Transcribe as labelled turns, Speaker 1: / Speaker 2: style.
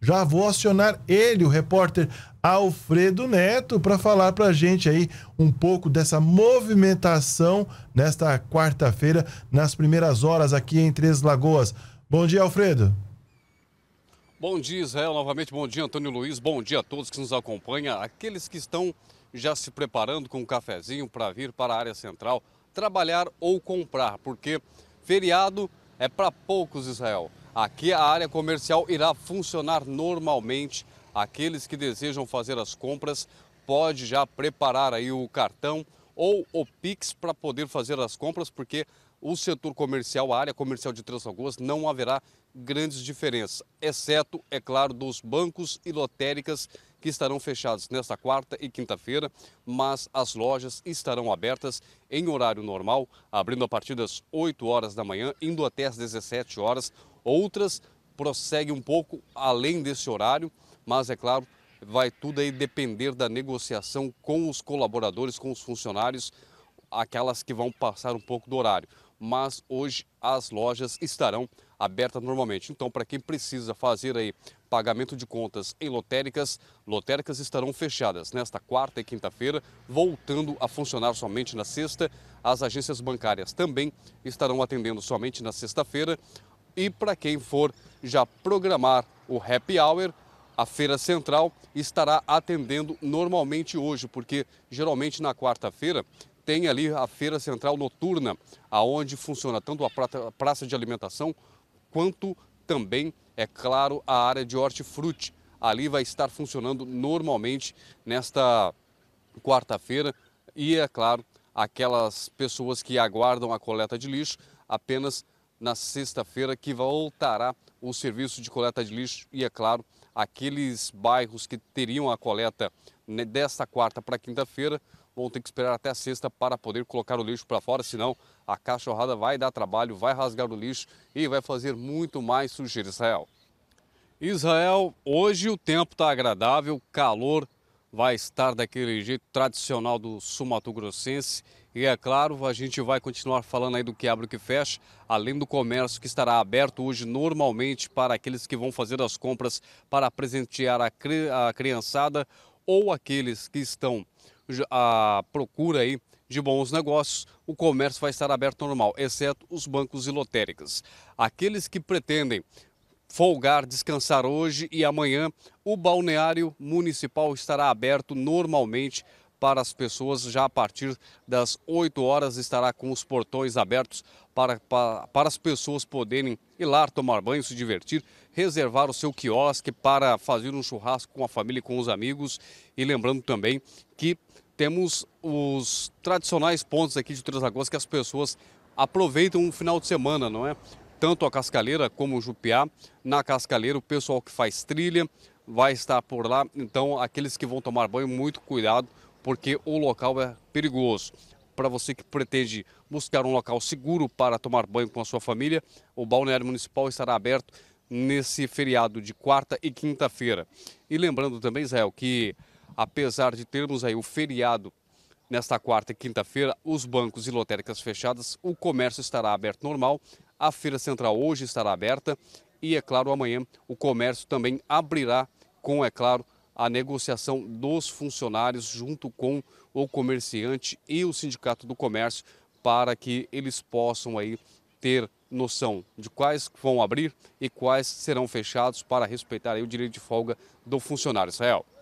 Speaker 1: Já vou acionar ele, o repórter Alfredo Neto, para falar para a gente aí um pouco dessa movimentação nesta quarta-feira, nas primeiras horas aqui em Três Lagoas. Bom dia, Alfredo. Bom dia, Israel. Novamente, bom dia, Antônio Luiz. Bom dia a todos que nos acompanham, aqueles que estão já se preparando com um cafezinho para vir para a área central trabalhar ou comprar, porque feriado é para poucos, Israel. Aqui a área comercial irá funcionar normalmente. Aqueles que desejam fazer as compras pode já preparar aí o cartão ou o Pix para poder fazer as compras, porque o setor comercial, a área comercial de Três Lagoas, não haverá grandes diferenças, exceto, é claro, dos bancos e lotéricas que estarão fechados nesta quarta e quinta-feira, mas as lojas estarão abertas em horário normal, abrindo a partir das 8 horas da manhã, indo até as 17 horas. Outras prosseguem um pouco além desse horário, mas é claro, vai tudo aí depender da negociação com os colaboradores, com os funcionários, aquelas que vão passar um pouco do horário. Mas hoje as lojas estarão abertas aberta normalmente. Então, para quem precisa fazer aí pagamento de contas em lotéricas, lotéricas estarão fechadas nesta quarta e quinta-feira, voltando a funcionar somente na sexta. As agências bancárias também estarão atendendo somente na sexta-feira. E para quem for já programar o happy hour, a feira central estará atendendo normalmente hoje, porque geralmente na quarta-feira tem ali a feira central noturna, aonde funciona tanto a praça de alimentação quanto também, é claro, a área de hortifruti. Ali vai estar funcionando normalmente nesta quarta-feira e, é claro, aquelas pessoas que aguardam a coleta de lixo apenas na sexta-feira que voltará o serviço de coleta de lixo e, é claro, aqueles bairros que teriam a coleta né, desta quarta para quinta-feira vão ter que esperar até sexta para poder colocar o lixo para fora, senão a cachorrada vai dar trabalho, vai rasgar o lixo e vai fazer muito mais sujeira, Israel. Israel, hoje o tempo está agradável, calor vai estar daquele jeito tradicional do sul mato grossense e é claro, a gente vai continuar falando aí do que abre e que fecha, além do comércio que estará aberto hoje normalmente para aqueles que vão fazer as compras para presentear a, cri a criançada ou aqueles que estão à procura aí de bons negócios, o comércio vai estar aberto normal, exceto os bancos e lotéricas. Aqueles que pretendem folgar, descansar hoje e amanhã, o balneário municipal estará aberto normalmente para as pessoas já a partir das 8 horas estará com os portões abertos para, para, para as pessoas poderem ir lá tomar banho, se divertir, reservar o seu quiosque para fazer um churrasco com a família e com os amigos. E lembrando também que temos os tradicionais pontos aqui de Três Lagoas que as pessoas aproveitam um final de semana, não é? Tanto a Cascaleira como o Jupiá. Na Cascaleira, o pessoal que faz trilha vai estar por lá. Então, aqueles que vão tomar banho, muito cuidado porque o local é perigoso. Para você que pretende buscar um local seguro para tomar banho com a sua família, o balneário municipal estará aberto nesse feriado de quarta e quinta-feira. E lembrando também, Israel, que apesar de termos aí o feriado nesta quarta e quinta-feira, os bancos e lotéricas fechadas, o comércio estará aberto normal, a feira central hoje estará aberta e, é claro, amanhã o comércio também abrirá com, é claro, a negociação dos funcionários junto com o comerciante e o Sindicato do Comércio para que eles possam aí ter noção de quais vão abrir e quais serão fechados para respeitar o direito de folga do funcionário. Israel.